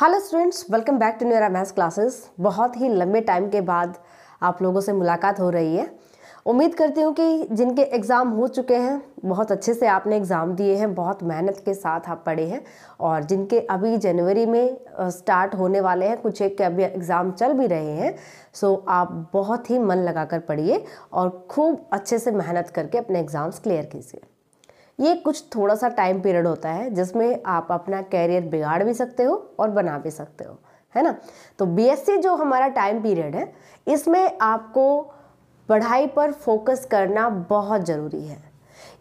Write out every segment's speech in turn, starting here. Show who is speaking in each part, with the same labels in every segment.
Speaker 1: Hello students welcome back to Neura maths classes बहुत ही लंबे टाइम के बाद आप लोगों से मुलाकात हो रही है उम्मीद करती हूँ कि जिनके एग्ज़ाम हो चुके हैं बहुत अच्छे से आपने एग्ज़ाम दिए हैं बहुत मेहनत के साथ आप पढ़े हैं और जिनके अभी जनवरी में स्टार्ट होने वाले हैं कुछ एक के अभी एग्ज़ाम चल भी रहे हैं सो आप बहुत ही मन कर पढ़िए और खूब अच्छे से मेहनत करके अपने एग्ज़ाम्स क्लियर कीजिए ये कुछ थोड़ा सा टाइम पीरियड होता है जिसमें आप अपना कैरियर बिगाड़ भी सकते हो और बना भी सकते हो है ना तो बीएससी जो हमारा टाइम पीरियड है इसमें आपको पढ़ाई पर फोकस करना बहुत ज़रूरी है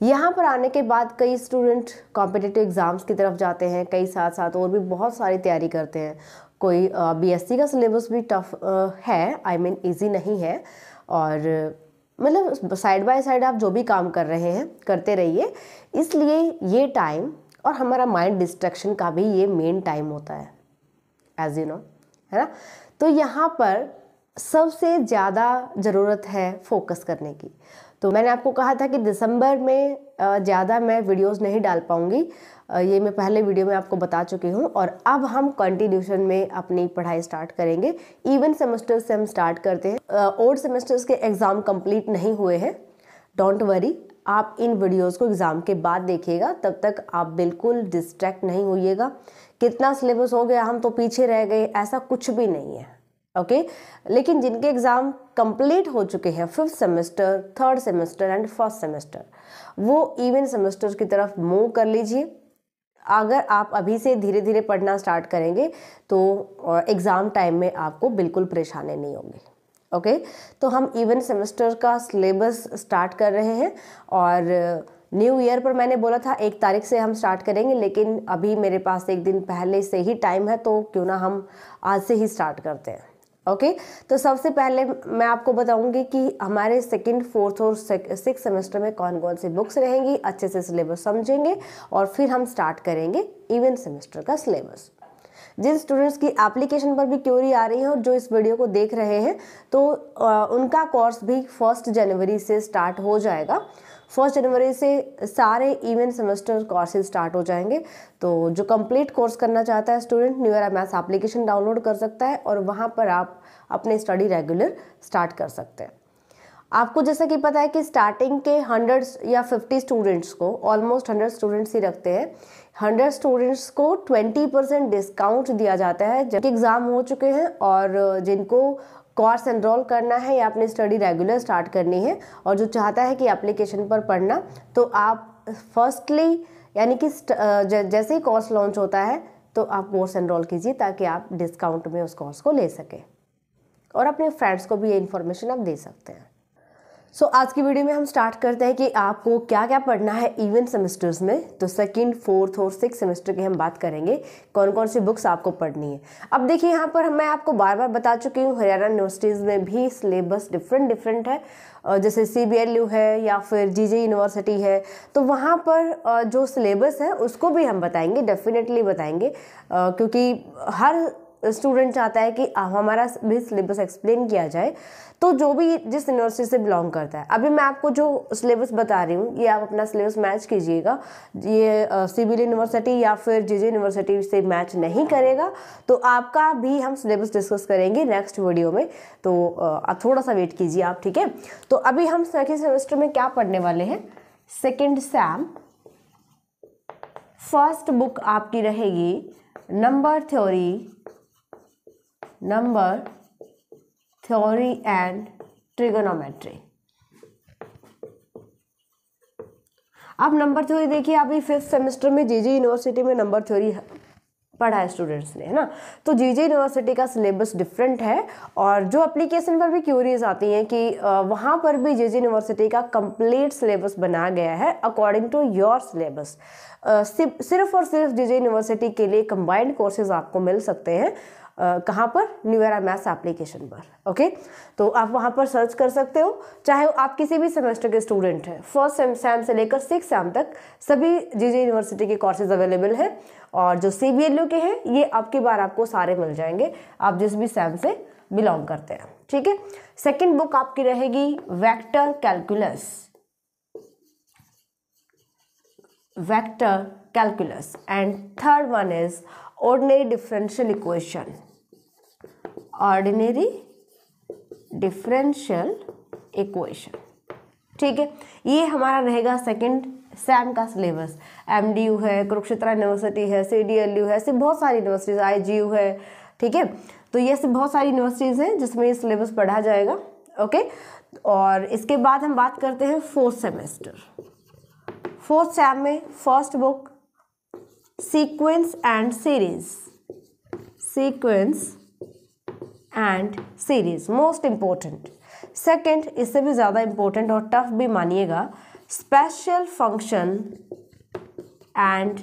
Speaker 1: यहाँ पर आने के बाद कई स्टूडेंट कॉम्पिटिटिव एग्ज़ाम्स की तरफ जाते हैं कई साथ साथ और भी बहुत सारी तैयारी करते हैं कोई बीएससी का सिलेबस भी टफ है आई मीन ईजी नहीं है और मतलब साइड बाय साइड आप जो भी काम कर रहे हैं करते रहिए इसलिए ये टाइम और हमारा माइंड डिस्ट्रैक्शन का भी ये मेन टाइम होता है एज यू नो है ना तो यहाँ पर सबसे ज़्यादा ज़रूरत है फोकस करने की तो मैंने आपको कहा था कि दिसंबर में ज़्यादा मैं वीडियोस नहीं डाल पाऊँगी ये मैं पहले वीडियो में आपको बता चुकी हूँ और अब हम कंटिन्यूशन में अपनी पढ़ाई स्टार्ट करेंगे इवन सेमेस्टर से हम स्टार्ट करते हैं ओल्ड सेमेस्टर्स के एग्ज़ाम कंप्लीट नहीं हुए हैं डोंट वरी आप इन वीडियोस को एग्ज़ाम के बाद देखिएगा तब तक आप बिल्कुल डिस्ट्रैक्ट नहीं होइएगा कितना सिलेबस हो गया हम तो पीछे रह गए ऐसा कुछ भी नहीं है ओके लेकिन जिनके एग्ज़ाम कंप्लीट हो चुके हैं fifth semester third semester and first semester वो इवन सेमेस्टर की तरफ मूव कर लीजिए अगर आप अभी से धीरे धीरे पढ़ना स्टार्ट करेंगे तो एग्ज़ाम टाइम में आपको बिल्कुल परेशानी नहीं होगी ओके तो हम इवन सेमेस्टर का सिलेबस स्टार्ट कर रहे हैं और न्यू ईयर पर मैंने बोला था एक तारीख से हम स्टार्ट करेंगे लेकिन अभी मेरे पास एक दिन पहले से ही टाइम है तो क्यों ना हम आज से ही स्टार्ट करते हैं ओके okay? तो सबसे पहले मैं आपको बताऊंगी कि हमारे सेकंड फोर्थ और सिक्स सेमेस्टर में कौन कौन सी बुक्स रहेंगी अच्छे से सिलेबस समझेंगे और फिर हम स्टार्ट करेंगे इवेंट सेमेस्टर का सिलेबस जिन स्टूडेंट्स की एप्लीकेशन पर भी क्यूरी आ रही है और जो इस वीडियो को देख रहे हैं तो आ, उनका कोर्स भी फर्स्ट जनवरी से स्टार्ट हो जाएगा फर्स्ट जनवरी से सारे इवन सेमेस्टर कोर्सेज स्टार्ट हो जाएंगे तो जो कंप्लीट कोर्स करना चाहता है student new year maths application download कर सकता है और वहाँ पर आप अपने स्टडी रेगुलर स्टार्ट कर सकते हैं आपको जैसा कि पता है कि स्टार्टिंग के हंड्रेड या फिफ्टी स्टूडेंट्स को ऑलमोस्ट हंड्रेड स्टूडेंट्स ही रखते हैं हंड्रेड स्टूडेंट्स को ट्वेंटी परसेंट डिस्काउंट दिया जाता है जबकि एग्ज़ाम हो चुके हैं और जिनको कोर्स एनरोल करना है या अपनी स्टडी रेगुलर स्टार्ट करनी है और जो चाहता है कि एप्लीकेशन पर पढ़ना तो आप फर्स्टली यानी कि जैसे ही कोर्स लॉन्च होता है तो आप कोर्स एनरोल कीजिए ताकि आप डिस्काउंट में उस कोर्स को ले सकें और अपने फ्रेंड्स को भी ये इन्फॉर्मेशन आप दे सकते हैं सो so, आज की वीडियो में हम स्टार्ट करते हैं कि आपको क्या क्या पढ़ना है इवन सेमेस्टर्स में तो सेकंड फोर्थ और सिक्स सेमेस्टर की हम बात करेंगे कौन कौन सी बुक्स आपको पढ़नी है अब देखिए यहाँ पर मैं आपको बार बार बता चुकी हूँ हरियाणा यूनिवर्सिटीज़ में भी सिलेबस डिफरेंट डिफरेंट है जैसे सी बी एल यू है या फिर जी जे यूनिवर्सिटी है तो वहाँ पर जो सिलेबस है उसको भी हम बताएंगे डेफिनेटली बताएंगे क्योंकि हर स्टूडेंट चाहता है कि हमारा भी सिलेबस एक्सप्लेन किया जाए तो जो भी जिस यूनिवर्सिटी से बिलोंग करता है अभी मैं आपको जो सिलेबस बता रही हूँ ये आप अपना सिलेबस मैच कीजिएगा ये सिविल यूनिवर्सिटी या फिर जे यूनिवर्सिटी से मैच नहीं करेगा तो आपका भी हम सिलेबस डिस्कस करेंगे नेक्स्ट वीडियो में तो आप थोड़ा सा वेट कीजिए आप ठीक है तो अभी हम सेकेंड सेमेस्टर में क्या पढ़ने वाले हैं सेकेंड सैम फर्स्ट बुक आपकी रहेगी number theory number theory and trigonometry आप नंबर थ्योरी देखिए अभी फिफ्थ सेमेस्टर में जे यूनिवर्सिटी में नंबर थ्योरी पढ़ा है स्टूडेंट्स ने है ना तो जीजे यूनिवर्सिटी का सिलेबस डिफरेंट है और जो एप्लीकेशन पर भी क्यूरीज आती हैं कि वहाँ पर भी जे यूनिवर्सिटी का कंप्लीट सिलेबस बनाया गया है अकॉर्डिंग टू योर सिलेबस सिर्फ और सिर्फ जीजे यूनिवर्सिटी के लिए कंबाइंड कोर्सेज आपको मिल सकते हैं कहाँ पर न्यूरा मैथ्स एप्लीकेशन पर ओके तो आप वहाँ पर सर्च कर सकते हो चाहे आप किसी भी सेमेस्टर के स्टूडेंट हैं फर्स्ट सेम सैम से लेकर सिक्स सैम तक सभी जी जी यूनिवर्सिटी के कोर्सेज अवेलेबल हैं और जो सी बी एल यू के हैं ये आपकी बार आपको सारे मिल जाएंगे आप जिस भी सैम से बिलोंग करते हैं ठीक है सेकेंड बुक आपकी रहेगी vector calculus vector calculus and third one is ordinary differential equation ordinary differential equation ठीक है ये हमारा रहेगा सेकंड सैम का सिलेबस एम डी यू है कुरुक्षेत्र यूनिवर्सिटी है सी डी एल यू है ऐसी बहुत सारी यूनिवर्सिटीज़ आई जी यू है ठीक है तो ये ऐसी बहुत सारी यूनिवर्सिटीज़ हैं जिसमें ये सिलेबस पढ़ा जाएगा ओके और इसके बाद हम बात करते हैं फोर्थ सेमेस्टर फोर्थ सैम में first book sequence and series sequence and series most important second इससे भी ज़्यादा इम्पोर्टेंट और टफ भी मानिएगा special function and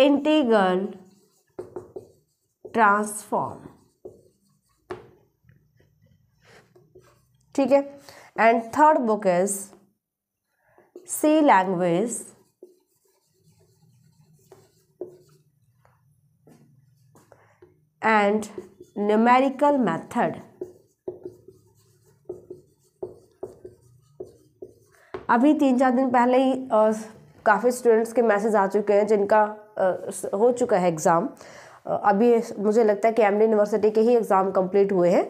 Speaker 1: integral transform ठीक है and third book is C language and numerical method अभी तीन चार दिन पहले ही काफ़ी स्टूडेंट्स के मैसेज आ चुके हैं जिनका आ, हो चुका है एग्ज़ाम अभी मुझे लगता है कि एमडी यूनिवर्सिटी के ही एग्ज़ाम कंप्लीट हुए हैं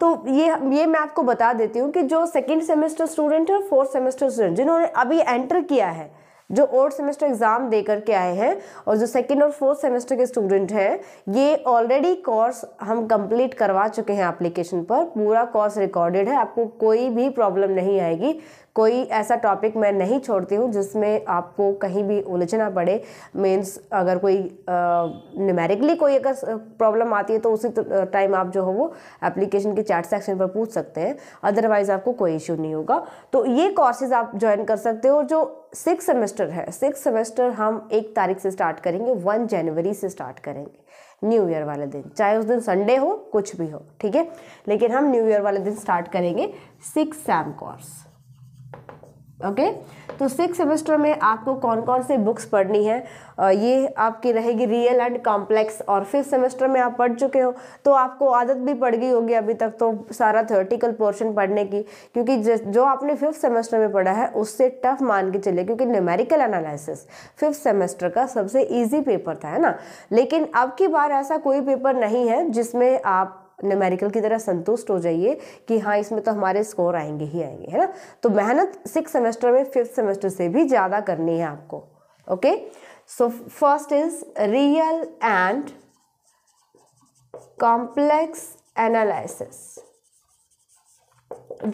Speaker 1: तो ये ये मैं आपको बता देती हूँ कि जो सेकेंड सेमेस्टर स्टूडेंट है फोर्थ सेमेस्टर स्टूडेंट जिन्होंने अभी एंटर किया है जो ओल्ड सेमेस्टर एग्ज़ाम दे करके आए हैं और जो सेकेंड और फोर्थ सेमेस्टर के स्टूडेंट हैं ये ऑलरेडी कोर्स हम कंप्लीट करवा चुके हैं एप्लीकेशन पर पूरा कोर्स रिकॉर्डेड है आपको कोई भी प्रॉब्लम नहीं आएगी कोई ऐसा टॉपिक मैं नहीं छोड़ती हूँ जिसमें आपको कहीं भी उलझना पड़े मीन्स अगर कोई न्यूमेरिकली कोई अगर प्रॉब्लम आती है तो उसी टाइम आप जो हो वो एप्लीकेशन के चैट सेक्शन पर पूछ सकते हैं अदरवाइज़ आपको कोई इशू नहीं होगा तो ये कोर्सेज आप ज्वाइन कर सकते हो जो सिक्स सेमेस्टर है सिक्स सेमेस्टर हम एक तारीख से स्टार्ट करेंगे वन जनवरी से स्टार्ट करेंगे न्यू ईयर वाले दिन चाहे उस दिन संडे हो कुछ भी हो ठीक है लेकिन हम न्यू ईयर वाले दिन स्टार्ट करेंगे सिक्स सैम कोर्स ओके तो सिक्स सेमेस्टर में आपको कौन कौन से बुक्स पढ़नी है ये आपकी रहेगी रियल एंड कॉम्प्लेक्स और फिफ्थ सेमेस्टर में आप पढ़ चुके हो तो आपको आदत भी पड़ गई होगी अभी तक तो सारा थ्योरेटिकल पोर्शन पढ़ने की क्योंकि जो आपने फिफ्थ सेमेस्टर में पढ़ा है उससे टफ मान के चले क्योंकि न्यूमेरिकल एनालिसिस फिफ्थ सेमेस्टर का सबसे ईजी पेपर था है ना लेकिन अब की बार ऐसा कोई पेपर नहीं है जिसमें आप न्यूमेरिकल की तरह संतुष्ट हो जाइए कि हाँ इसमें तो हमारे स्कोर आएंगे ही आएंगे है ना तो मेहनत सिक्स सेमेस्टर में फिफ्थ सेमेस्टर से भी ज़्यादा करनी है आपको okay so first is real and complex analysis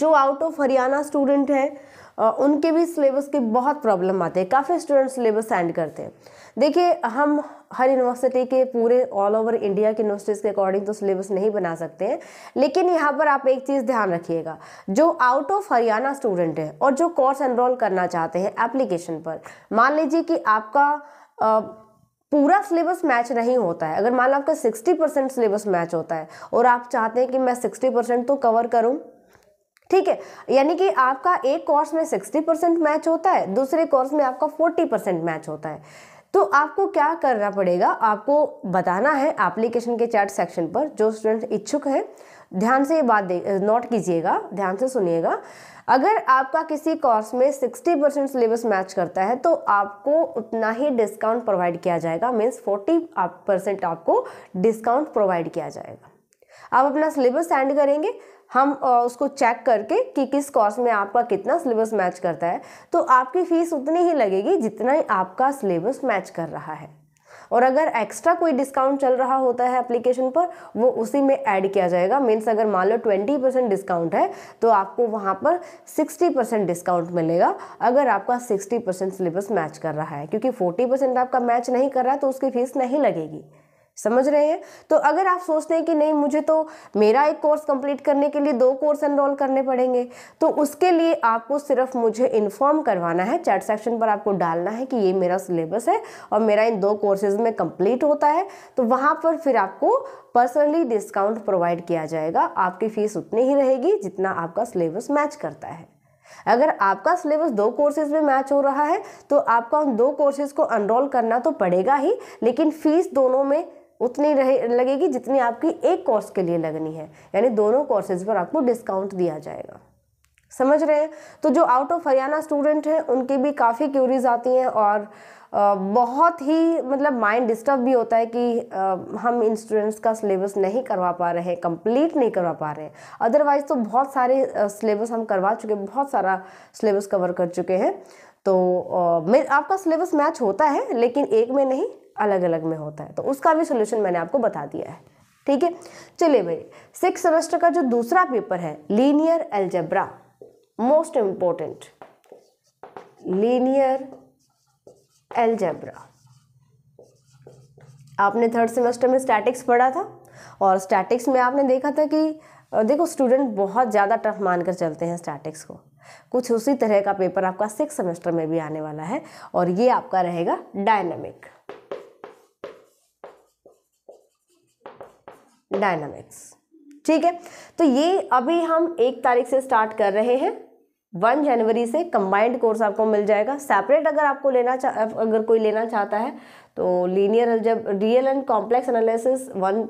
Speaker 1: जो आउट ऑफ हरियाणा स्टूडेंट है उनके भी सिलेबस के बहुत प्रॉब्लम आते हैं काफ़ी स्टूडेंट सिलेबस सेंड करते हैं देखिए हम हर यूनिवर्सिटी के पूरे ऑल ओवर इंडिया की यूनिवर्सिटीज़ के अकॉर्डिंग तो सिलेबस नहीं बना सकते हैं लेकिन यहाँ पर आप एक चीज़ ध्यान रखिएगा जो आउट ऑफ हरियाणा स्टूडेंट है और जो कोर्स एनरोल करना चाहते हैं एप्लीकेशन पर मान लीजिए कि आपका आ, पूरा सिलेबस मैच नहीं होता है अगर मान लो आपका 60 परसेंट सिलेबस मैच होता है और आप चाहते हैं कि मैं 60 परसेंट तो कवर करूं ठीक है यानी कि आपका एक कोर्स में 60 परसेंट मैच होता है दूसरे कोर्स में आपका 40 परसेंट मैच होता है तो आपको क्या करना पड़ेगा आपको बताना है एप्लीकेशन के चैट सेक्शन पर जो स्टूडेंट इच्छुक हैं ध्यान से ये बात नोट कीजिएगा ध्यान से सुनिएगा अगर आपका किसी कोर्स में 60 परसेंट सिलेबस मैच करता है तो आपको उतना ही डिस्काउंट प्रोवाइड किया जाएगा मीन्स फोर्टी परसेंट आपको डिस्काउंट प्रोवाइड किया जाएगा आप अपना सिलेबस सेंड करेंगे हम उसको चेक करके कि किस कोर्स में आपका कितना सिलेबस मैच करता है तो आपकी फ़ीस उतनी ही लगेगी जितना ही आपका सिलेबस मैच कर रहा है और अगर एक्स्ट्रा कोई डिस्काउंट चल रहा होता है एप्लीकेशन पर वो उसी में ऐड किया जाएगा मीन्स अगर मान लो ट्वेंटी परसेंट डिस्काउंट है तो आपको वहाँ पर सिक्सटी परसेंट डिस्काउंट मिलेगा अगर आपका सिक्सटी परसेंट सिलेबस मैच कर रहा है क्योंकि फोर्टी परसेंट आपका मैच नहीं कर रहा है तो उसकी फ़ीस नहीं लगेगी समझ रहे हैं तो अगर आप सोचते हैं कि नहीं मुझे तो मेरा एक कोर्स कंप्लीट करने के लिए दो कोर्स एनरोल करने पड़ेंगे तो उसके लिए आपको सिर्फ मुझे इन्फॉर्म करवाना है चैट सेक्शन पर आपको डालना है कि ये मेरा सिलेबस है और मेरा इन दो कोर्सेज में कंप्लीट होता है तो वहाँ पर फिर आपको पर्सनली डिस्काउंट प्रोवाइड किया जाएगा आपकी फ़ीस उतनी ही रहेगी जितना आपका सिलेबस मैच करता है अगर आपका सिलेबस दो कोर्सेज में मैच हो रहा है तो आपका उन दो कोर्सेज को अनरोल करना तो पड़ेगा ही लेकिन फीस दोनों में उतनी रहे लगेगी जितनी आपकी एक कोर्स के लिए लगनी है यानी दोनों कोर्सेज पर आपको डिस्काउंट दिया जाएगा समझ रहे हैं तो जो आउट ऑफ हरियाणा स्टूडेंट हैं उनकी भी काफ़ी क्यूरीज आती हैं और बहुत ही मतलब माइंड डिस्टर्ब भी होता है कि हम इन स्टूडेंट्स का सिलेबस नहीं करवा पा रहे हैं कंप्लीट नहीं करवा पा रहे हैं अदरवाइज़ तो बहुत सारे सिलेबस हम करवा चुके हैं बहुत सारा सिलेबस कवर कर चुके हैं तो आपका सिलेबस मैच होता है लेकिन एक में नहीं अलग अलग में होता है तो उसका भी सोल्यूशन मैंने आपको बता दिया है ठीक है चलिए भाई सिक्स सेमेस्टर का जो दूसरा पेपर है linear algebra most important linear algebra आपने थर्ड सेमेस्टर में स्टैटिक्स पढ़ा था और स्टैटिक्स में आपने देखा था कि देखो स्टूडेंट बहुत ज़्यादा टफ मानकर चलते हैं स्टैटिक्स को कुछ उसी तरह का पेपर आपका सिक्स सेमेस्टर में भी आने वाला है और ये आपका रहेगा डायनामिक डायनामिक्स ठीक है तो ये अभी हम एक तारीख से स्टार्ट कर रहे हैं वन जनवरी से कंबाइंड कोर्स आपको मिल जाएगा सेपरेट अगर आपको लेना चाह अगर कोई लेना चाहता है तो लीनियर जब real and complex analysis one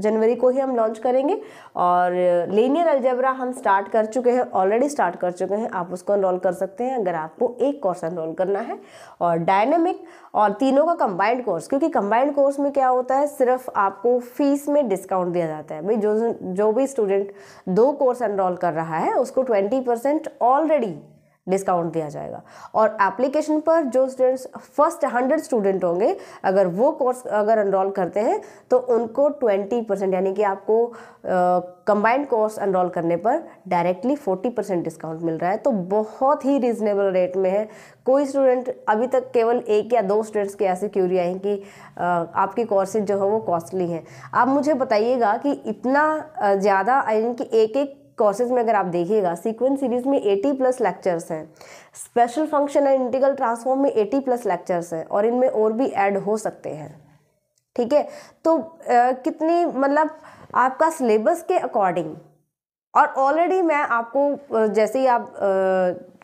Speaker 1: जनवरी को ही हम लॉन्च करेंगे और लेनियर अलजबरा हम स्टार्ट कर चुके हैं ऑलरेडी स्टार्ट कर चुके हैं आप उसको एनरोल कर सकते हैं अगर आपको एक कोर्स एनरोल करना है और डायनेमिक और तीनों का कंबाइंड कोर्स क्योंकि कंबाइंड कोर्स में क्या होता है सिर्फ आपको फीस में डिस्काउंट दिया जाता है भाई जो जो भी स्टूडेंट दो कोर्स एनरोल कर रहा है उसको ट्वेंटी ऑलरेडी डिस्काउंट दिया जाएगा और एप्लीकेशन पर जो स्टूडेंट्स फर्स्ट हंड्रेड स्टूडेंट होंगे अगर वो कोर्स अगर एनरोल करते हैं तो उनको ट्वेंटी परसेंट यानी कि आपको कंबाइंड कोर्स एनरोल करने पर डायरेक्टली फोर्टी परसेंट डिस्काउंट मिल रहा है तो बहुत ही रिजनेबल रेट में है कोई स्टूडेंट अभी तक केवल एक या दो स्टूडेंट्स के ऐसे क्यूरी आई कि आपकी कोर्सेज जो है वो कॉस्टली हैं आप मुझे बताइएगा कि इतना ज़्यादा यानी कि एक एक कोर्सेज में अगर आप देखिएगा सीक्वेंस सीरीज में 80 प्लस लेक्चर्स हैं special function and integral transform में 80 प्लस लेक्चर्स हैं और इनमें और भी ऐड हो सकते हैं ठीक है तो आ, कितनी मतलब आपका सिलेबस के अकॉर्डिंग और ऑलरेडी मैं आपको जैसे ही आप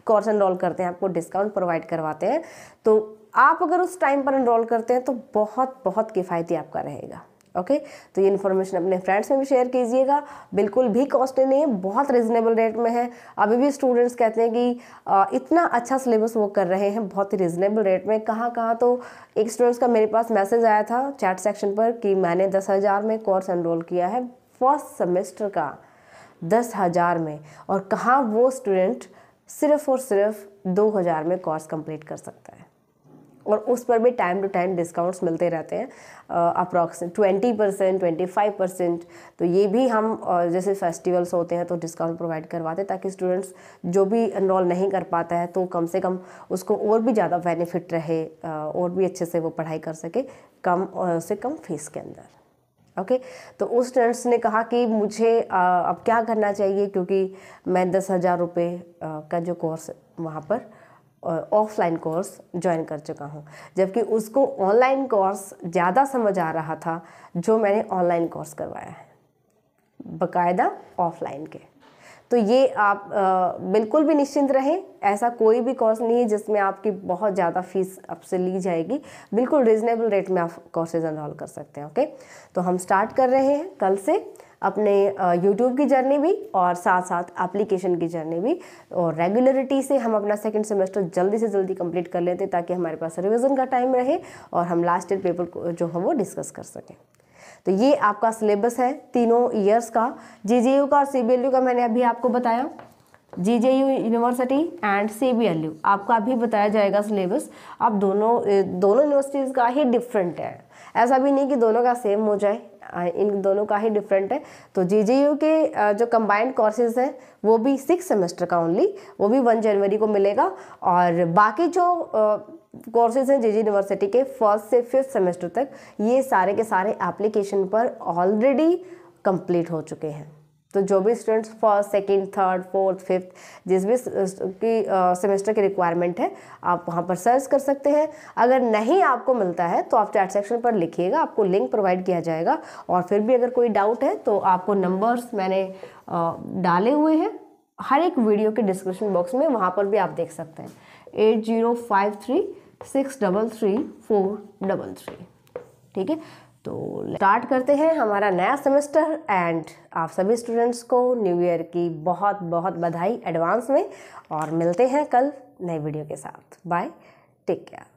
Speaker 1: कोर्स एनरोल करते हैं आपको डिस्काउंट प्रोवाइड करवाते हैं तो आप अगर उस टाइम पर एनरोल करते हैं तो बहुत बहुत किफ़ायती आपका रहेगा ओके तो ये इन्फॉर्मेशन अपने फ्रेंड्स में भी शेयर कीजिएगा बिल्कुल भी कॉस्टली नहीं है बहुत रिजनेबल रेट में है अभी भी स्टूडेंट्स कहते हैं कि इतना अच्छा सिलेबस वो कर रहे हैं बहुत ही रिजनेबल रेट में कहाँ कहाँ तो एक स्टूडेंट्स का मेरे पास मैसेज आया था चैट सेक्शन पर कि मैंने दस हज़ार में कोर्स एनरोल किया है फर्स्ट सेमेस्टर का दस हज़ार में और कहाँ वो स्टूडेंट सिर्फ़ और सिर्फ दो हज़ार में कोर्स कंप्लीट कर सकता है और उस पर भी टाइम टू टाइम डिस्काउंट्स मिलते रहते हैं approx twenty percent twenty five percent तो ये भी हम uh, जैसे फेस्टिवल्स होते हैं तो डिस्काउंट प्रोवाइड करवाते हैं ताकि स्टूडेंट्स जो भी इनरोल नहीं कर पाता है तो कम से कम उसको और भी ज़्यादा बेनिफिट रहे uh, और भी अच्छे से वो पढ़ाई कर सके कम uh, से कम फीस के अंदर ओके okay? तो उस स्टूडेंट्स ने कहा कि मुझे अब क्या करना चाहिए क्योंकि मैं दस हज़ार रुपये का जो कोर्स वहाँ पर ऑफलाइन कोर्स ज्वाइन कर चुका हूँ जबकि उसको ऑनलाइन कोर्स ज़्यादा समझ आ रहा था जो मैंने ऑनलाइन कोर्स करवाया है बकायदा ऑफलाइन के तो ये आप आ, बिल्कुल भी निश्चिंत रहें ऐसा कोई भी कोर्स नहीं है जिसमें आपकी बहुत ज़्यादा फीस आपसे ली जाएगी बिल्कुल रिजनेबल रेट में आप कोर्सेज एनरोल कर सकते हैं ओके तो हम स्टार्ट कर रहे हैं कल से अपने यूट्यूब की जर्नी भी और साथ साथ एप्लीकेशन की जर्नी भी और रेगुलरिटी से हम अपना सेकेंड सेमेस्टर जल्दी से जल्दी कंप्लीट कर लेते ताकि हमारे पास रिविज़न का टाइम रहे और हम लास्ट ईयर पेपर को जो है वो डिस्कस कर सकें तो ये आपका सिलेबस है तीनों ईयर्स का जे का और सी का मैंने अभी आपको बताया G J U university and C B L U आपका अभी बताया जाएगा सिलेबस आप दोनों दोनों यूनिवर्सिटीज़ का ही डिफरेंट है ऐसा भी नहीं कि दोनों का सेम हो जाए इन दोनों का ही डिफरेंट है तो जे जे यू के जो कंबाइंड कोर्सेज हैं वो भी सिक्स सेमेस्टर का ओनली वो भी वन जनवरी को मिलेगा और बाकी जो कोर्सेज हैं जे यूनिवर्सिटी के फर्स्ट से फिफ्थ सेमेस्टर तक ये सारे के सारे एप्लीकेशन पर ऑलरेडी कंप्लीट हो चुके हैं तो जो भी students first second third fourth fifth जिस भी की सेमेस्टर की रिक्वायरमेंट है आप वहाँ पर सर्च कर सकते हैं अगर नहीं आपको मिलता है तो आप चैट सेक्शन पर लिखिएगा आपको लिंक प्रोवाइड किया जाएगा और फिर भी अगर कोई डाउट है तो आपको नंबर्स मैंने डाले हुए हैं हर एक वीडियो के डिस्क्रिप्शन बॉक्स में वहाँ पर भी आप देख सकते हैं eight zero five three six double three four double three ठीक है तो स्टार्ट करते हैं हमारा नया सेमेस्टर एंड आप सभी स्टूडेंट्स को न्यू ईयर की बहुत बहुत बधाई एडवांस में और मिलते हैं कल नए वीडियो के साथ बाय टेक केयर